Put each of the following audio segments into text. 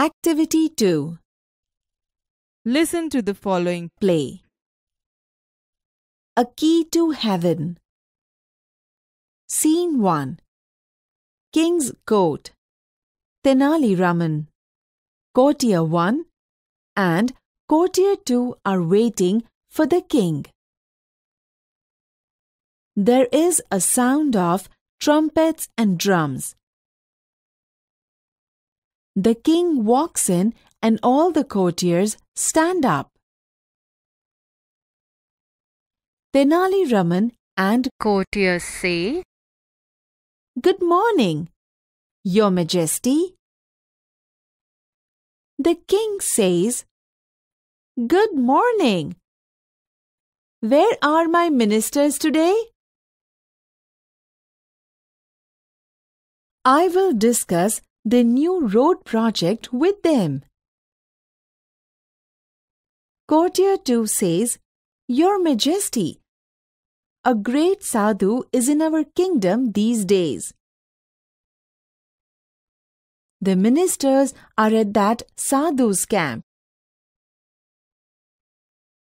Activity 2 Listen to the following play A Key to Heaven. Scene 1 King's Court. Tenali Raman. Courtier 1 and Courtier 2 are waiting for the king. There is a sound of trumpets and drums. The king walks in and all the courtiers stand up. Tenali Raman and courtiers say, Good morning, Your Majesty. The king says, Good morning. Where are my ministers today? I will discuss the new road project with them. Courtier 2 says, Your Majesty, a great sadhu is in our kingdom these days. The ministers are at that sadhu's camp.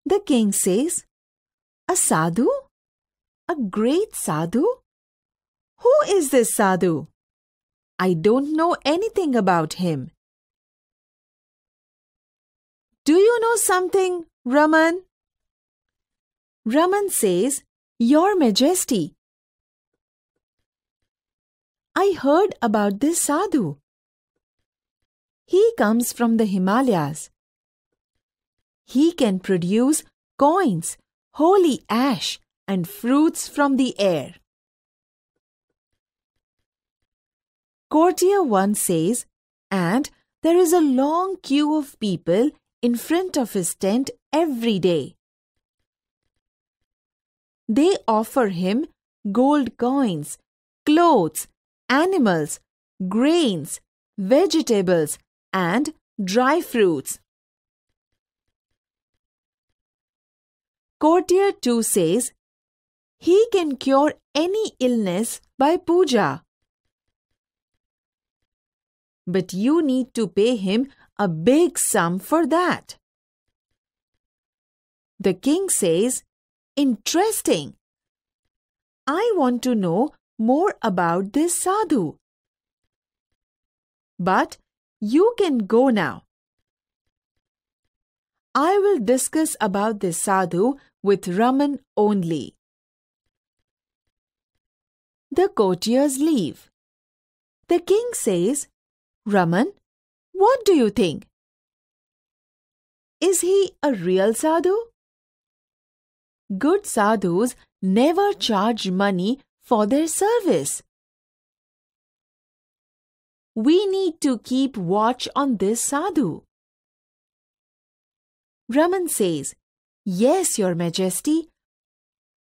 The king says, A sadhu? A great sadhu? Who is this sadhu? I don't know anything about him. Do you know something, Raman? Raman says, Your Majesty. I heard about this sadhu. He comes from the Himalayas. He can produce coins, holy ash, and fruits from the air. Courtier 1 says, and there is a long queue of people in front of his tent every day. They offer him gold coins, clothes, animals, grains, vegetables, and dry fruits. Courtier 2 says, He can cure any illness by puja but you need to pay him a big sum for that. The king says, Interesting. I want to know more about this sadhu. But you can go now. I will discuss about this sadhu with Raman only. The courtiers leave. The king says, Raman, what do you think? Is he a real sadhu? Good sadhus never charge money for their service. We need to keep watch on this sadhu. Raman says, Yes, Your Majesty.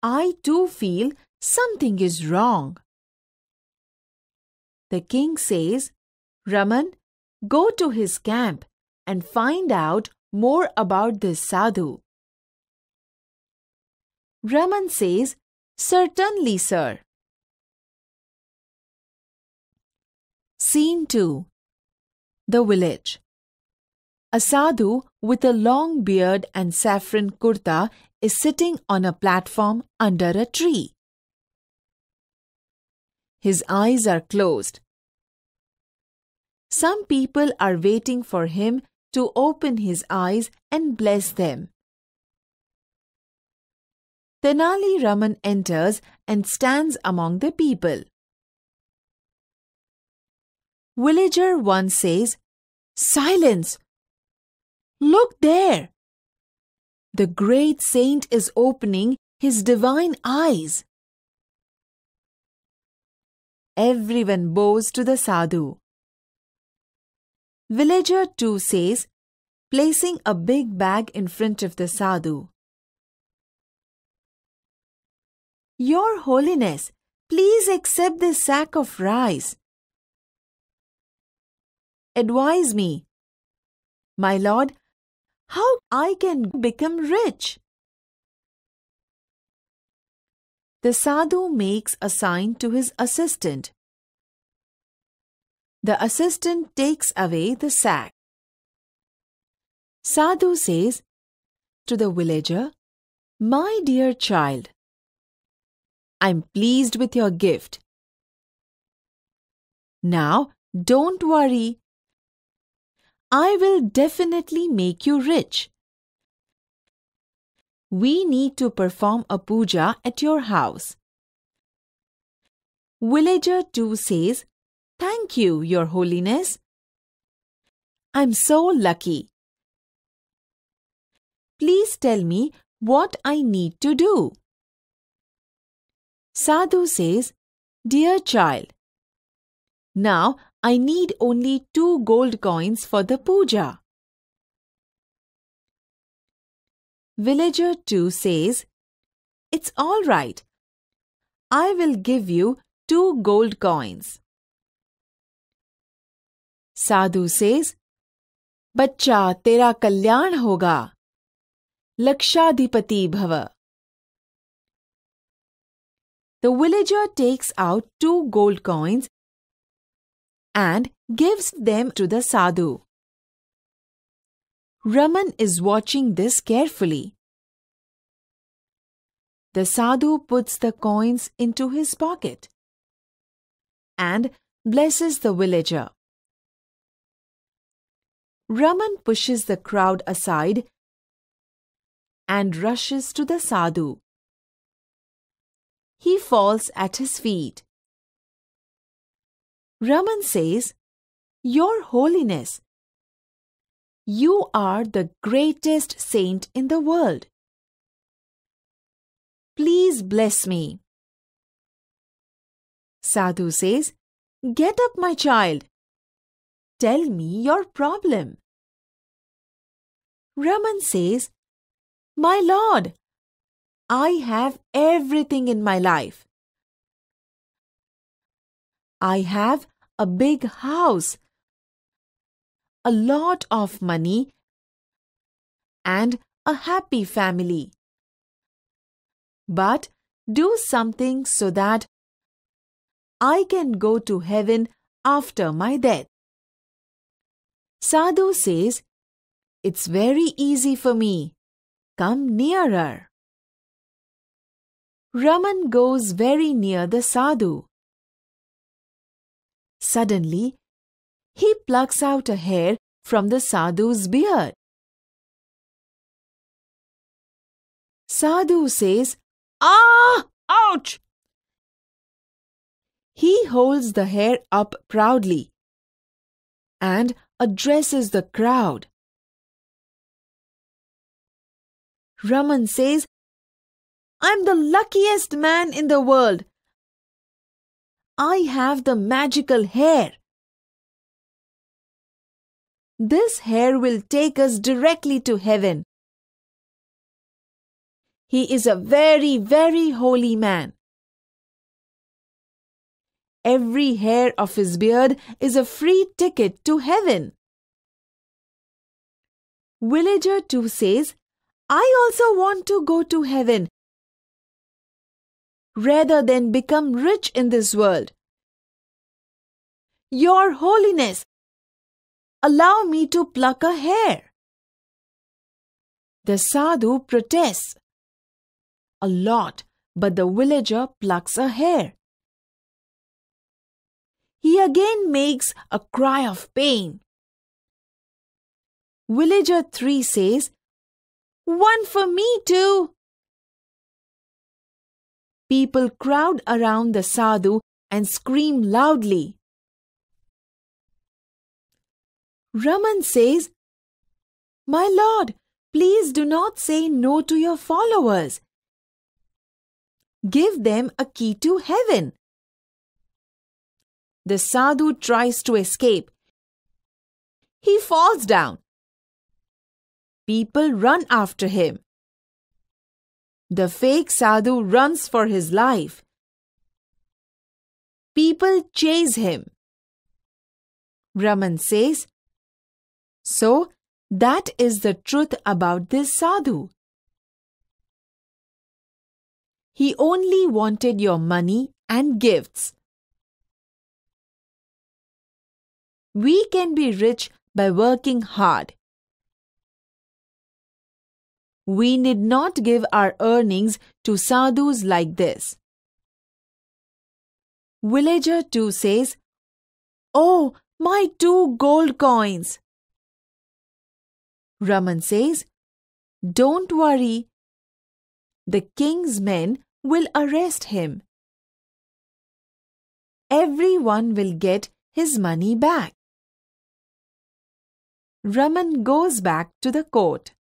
I too feel something is wrong. The king says, Raman, go to his camp and find out more about this sadhu. Raman says, Certainly, sir. Scene 2 The Village A sadhu with a long beard and saffron kurta is sitting on a platform under a tree. His eyes are closed some people are waiting for him to open his eyes and bless them. Tenali Raman enters and stands among the people. Villager 1 says, Silence! Look there! The great saint is opening his divine eyes. Everyone bows to the sadhu. Villager 2 says, placing a big bag in front of the sadhu. Your Holiness, please accept this sack of rice. Advise me, my lord, how I can become rich. The sadhu makes a sign to his assistant. The assistant takes away the sack. Sadhu says to the villager, My dear child, I'm pleased with your gift. Now, don't worry. I will definitely make you rich. We need to perform a puja at your house. Villager 2 says, Thank you, Your Holiness. I'm so lucky. Please tell me what I need to do. Sadhu says, Dear child, now I need only two gold coins for the puja. Villager 2 says, It's all right. I will give you two gold coins. Sadhu says, Bacha, tera kalyan hoga. lakshadhipati bhava. The villager takes out two gold coins and gives them to the sadhu. Raman is watching this carefully. The sadhu puts the coins into his pocket and blesses the villager. Raman pushes the crowd aside and rushes to the sadhu. He falls at his feet. Raman says, Your Holiness, you are the greatest saint in the world. Please bless me. Sadhu says, Get up, my child. Tell me your problem. Raman says, My lord, I have everything in my life. I have a big house, a lot of money, and a happy family. But do something so that I can go to heaven after my death. Sadhu says, It's very easy for me. Come nearer. Raman goes very near the Sadhu. Suddenly, he plucks out a hair from the Sadhu's beard. Sadhu says, Ah! Ouch! He holds the hair up proudly. And addresses the crowd. Raman says, I'm the luckiest man in the world. I have the magical hair. This hair will take us directly to heaven. He is a very, very holy man. Every hair of his beard is a free ticket to heaven. Villager 2 says, I also want to go to heaven rather than become rich in this world. Your Holiness, allow me to pluck a hair. The sadhu protests a lot, but the villager plucks a hair he again makes a cry of pain. Villager 3 says, One for me too! People crowd around the sadhu and scream loudly. Raman says, My lord, please do not say no to your followers. Give them a key to heaven. The sadhu tries to escape. He falls down. People run after him. The fake sadhu runs for his life. People chase him. Brahman says, So that is the truth about this sadhu. He only wanted your money and gifts. We can be rich by working hard. We need not give our earnings to sadhus like this. Villager 2 says, Oh, my two gold coins! Raman says, Don't worry. The king's men will arrest him. Everyone will get his money back. Raman goes back to the court.